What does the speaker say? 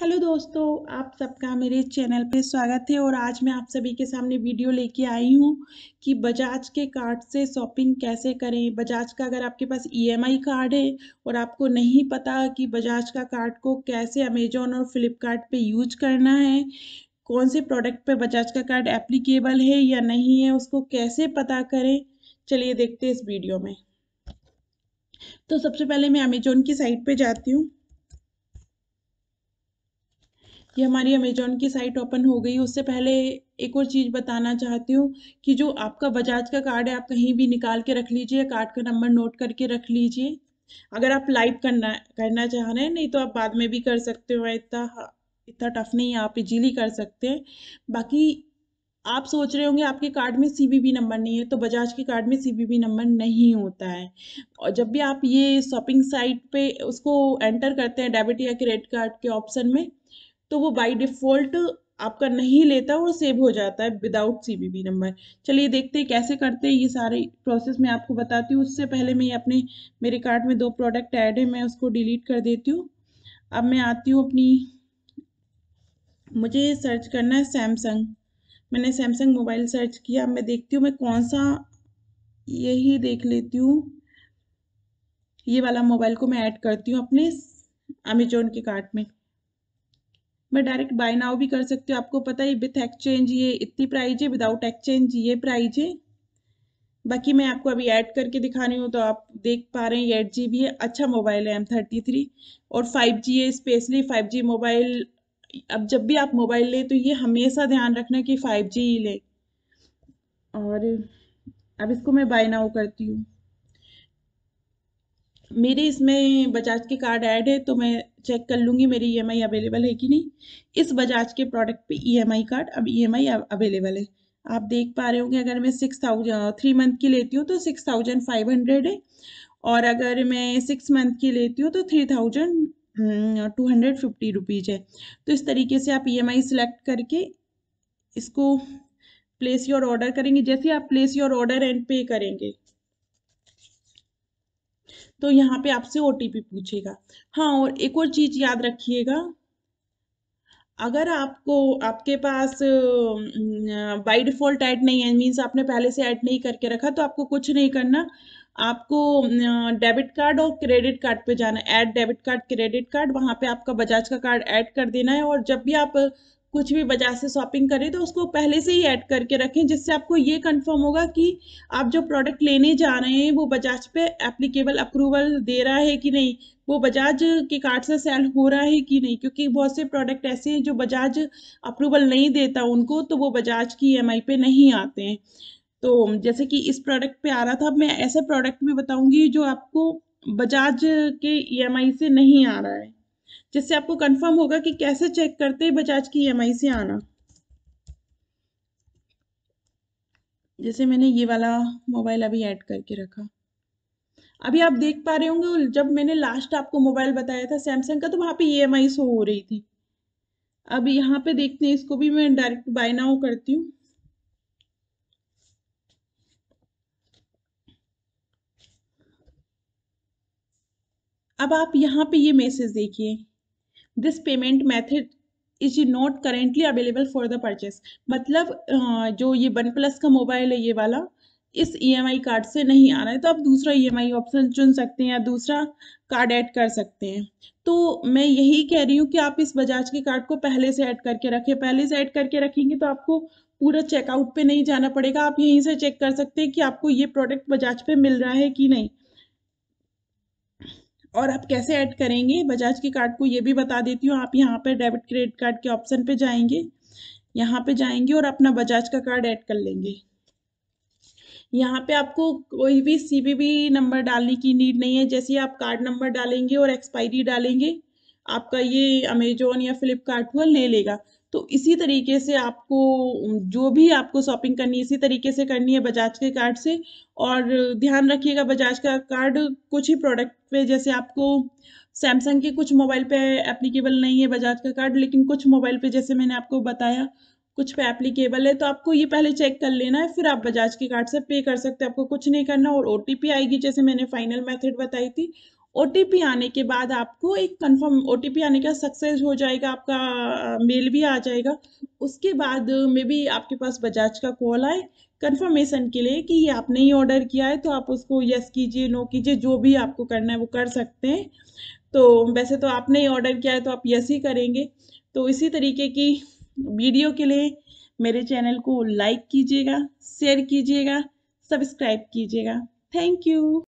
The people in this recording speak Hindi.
हेलो दोस्तों आप सबका मेरे चैनल पे स्वागत है और आज मैं आप सभी के सामने वीडियो लेके आई हूँ कि बजाज के कार्ड से शॉपिंग कैसे करें बजाज का अगर आपके पास ईएमआई e कार्ड है और आपको नहीं पता कि बजाज का कार्ड को कैसे अमेजोन और फ्लिपकार्ट पे यूज करना है कौन से प्रोडक्ट पे बजाज का कार्ड एप्लीकेबल है या नहीं है उसको कैसे पता करें चलिए देखते इस वीडियो में तो सबसे पहले मैं अमेजोन की साइट पर जाती हूँ कि हमारी अमेजोन की साइट ओपन हो गई उससे पहले एक और चीज़ बताना चाहती हूँ कि जो आपका बजाज का कार्ड है आप कहीं भी निकाल के रख लीजिए कार्ड का नंबर नोट करके रख लीजिए अगर आप लाइव करना करना चाह रहे हैं नहीं तो आप बाद में भी कर सकते हो इतना इतना टफ नहीं है आप इजीली कर सकते हैं बाकी आप सोच रहे होंगे आपके कार्ड में सीवीवी नंबर नहीं है तो बजाज के कार्ड में सीवीवी नंबर नहीं होता है और जब भी आप ये शॉपिंग साइट पे उसको एंटर करते हैं डेबिट या क्रेडिट कार्ड के ऑप्शन में तो वो बाई डिफ़ॉल्ट आपका नहीं लेता और सेव हो जाता है विदाउट सी नंबर चलिए देखते हैं कैसे करते हैं ये सारे प्रोसेस मैं आपको बताती हूँ उससे पहले मैं अपने मेरे कार्ट में दो प्रोडक्ट ऐड है मैं उसको डिलीट कर देती हूँ अब मैं आती हूँ अपनी मुझे सर्च करना है सैमसंग मैंने सैमसंग मोबाइल सर्च किया अब मैं देखती हूँ मैं कौन सा यही देख लेती हूँ ये वाला मोबाइल को मैं ऐड करती हूँ अपने अमेजोन के कार्ट में मैं डायरेक्ट बाय नाउ भी कर सकती हूँ आपको पता है विथ एक्सचेंज ये इतनी प्राइज है विदाउट एक्सचेंज ये प्राइज है बाकी मैं आपको अभी ऐड करके दिखा रही हूँ तो आप देख पा रहे हैं एट जी भी है अच्छा मोबाइल है एम थर्टी थ्री और फाइव जी है स्पेशली फाइव जी मोबाइल अब जब भी आप मोबाइल लें तो ये हमेशा ध्यान रखना कि फाइव जी ही लें और अब इसको मैं बाय नाउ करती हूँ मेरे इसमें बजाज के कार्ड ऐड है तो मैं चेक कर लूँगी मेरी ई e अवेलेबल है कि नहीं इस बजाज के प्रोडक्ट पे ई e कार्ड अब ई e अवेलेबल है आप देख पा रहे होंगे अगर मैं सिक्स थाउजेंड थ्री मंथ की लेती हूँ तो सिक्स थाउजेंड फाइव हंड्रेड है और अगर मैं सिक्स मंथ की लेती हूँ तो three thousand two hundred fifty rupees है तो इस तरीके से आप ई एम आई सेलेक्ट करके इसको प्लेस योर ऑर्डर करेंगे जैसे आप प्लेस योर ऑर्डर एंड पे करेंगे तो यहाँ पे आपसे ओ पूछेगा हाँ और एक और चीज़ याद रखिएगा अगर आपको आपके पास बाय डिफ़ॉल्ट ऐड नहीं है मीन्स आपने पहले से ऐड नहीं करके रखा तो आपको कुछ नहीं करना आपको डेबिट कार्ड और क्रेडिट कार्ड पे जाना add debit card credit card वहाँ पे आपका बजाज का कार्ड ऐड कर देना है और जब भी आप कुछ भी बाजार से शॉपिंग करें तो उसको पहले से ही ऐड करके रखें जिससे आपको ये कंफर्म होगा कि आप जो प्रोडक्ट लेने जा रहे हैं वो बजाज पे एप्लीकेबल अप्रूवल दे रहा है कि नहीं वो बजाज के कार्ड से सेल हो रहा है कि नहीं क्योंकि बहुत से प्रोडक्ट ऐसे हैं जो बजाज अप्रूवल नहीं देता उनको तो वो बजाज की ई पे नहीं आते हैं तो जैसे कि इस प्रोडक्ट पर आ रहा था मैं ऐसे प्रोडक्ट भी बताऊँगी जो आपको बजाज के ई से नहीं आ रहा है जिससे आपको कंफर्म होगा कि कैसे चेक करते हैं बजाज की ई e से आना जैसे मैंने ये वाला मोबाइल अभी ऐड करके रखा अभी आप देख पा रहे होंगे जब मैंने लास्ट आपको मोबाइल बताया था सैमसंग का तो वहाँ पे ई e एम हो रही थी अब यहाँ पे देखते हैं इसको भी मैं डायरेक्ट बाय नाउ करती हूँ अब आप यहाँ पे ये मैसेज देखिए this payment method is not currently available for the purchase मतलब हाँ, जो ये वन प्लस का मोबाइल है ये वाला इस ई e कार्ड से नहीं आ रहा है तो आप दूसरा ई e ऑप्शन चुन सकते हैं या दूसरा कार्ड ऐड कर सकते हैं तो मैं यही कह रही हूँ कि आप इस बजाज के कार्ड को पहले से ऐड करके रखें पहले से ऐड करके रखेंगे तो आपको पूरा चेकआउट पे नहीं जाना पड़ेगा आप यहीं से चेक कर सकते हैं कि आपको ये प्रोडक्ट बजाज पे मिल रहा है कि नहीं और आप कैसे ऐड करेंगे बजाज के कार्ड को ये भी बता देती हूँ आप यहाँ पर डेबिट क्रेडिट कार्ड के ऑप्शन पे जाएंगे यहाँ पे जाएंगे और अपना बजाज का कार्ड ऐड कर लेंगे यहाँ पे आपको कोई भी सीबीबी नंबर डालने की नीड नहीं है जैसे आप कार्ड नंबर डालेंगे और एक्सपायरी डालेंगे आपका ये अमेजोन या फ्लिपकार्ट हुआ ले लेगा तो इसी तरीके से आपको जो भी आपको शॉपिंग करनी है इसी तरीके से करनी है बजाज के कार्ड से और ध्यान रखिएगा बजाज का कार्ड कुछ ही प्रोडक्ट पे जैसे आपको सैमसंग के कुछ मोबाइल पे एप्लीकेबल नहीं है बजाज का कार्ड लेकिन कुछ मोबाइल पे जैसे मैंने आपको बताया कुछ पे एप्लीकेबल है तो आपको ये पहले चेक कर लेना है फिर आप बजाज के कार्ड से पे कर सकते हैं आपको कुछ नहीं करना और ओ आएगी जैसे मैंने फाइनल मेथड बताई थी ओ आने के बाद आपको एक कंफर्म ओ आने का सक्सेस हो जाएगा आपका मेल भी आ जाएगा उसके बाद मे बी आपके पास बजाज का कॉल आए कंफर्मेशन के लिए कि ये आपने ही ऑर्डर किया है तो आप उसको यस कीजिए नो कीजिए जो भी आपको करना है वो कर सकते हैं तो वैसे तो आपने ही ऑर्डर किया है तो आप यस ही करेंगे तो इसी तरीके की वीडियो के लिए मेरे चैनल को लाइक कीजिएगा शेयर कीजिएगा सब्सक्राइब कीजिएगा थैंक यू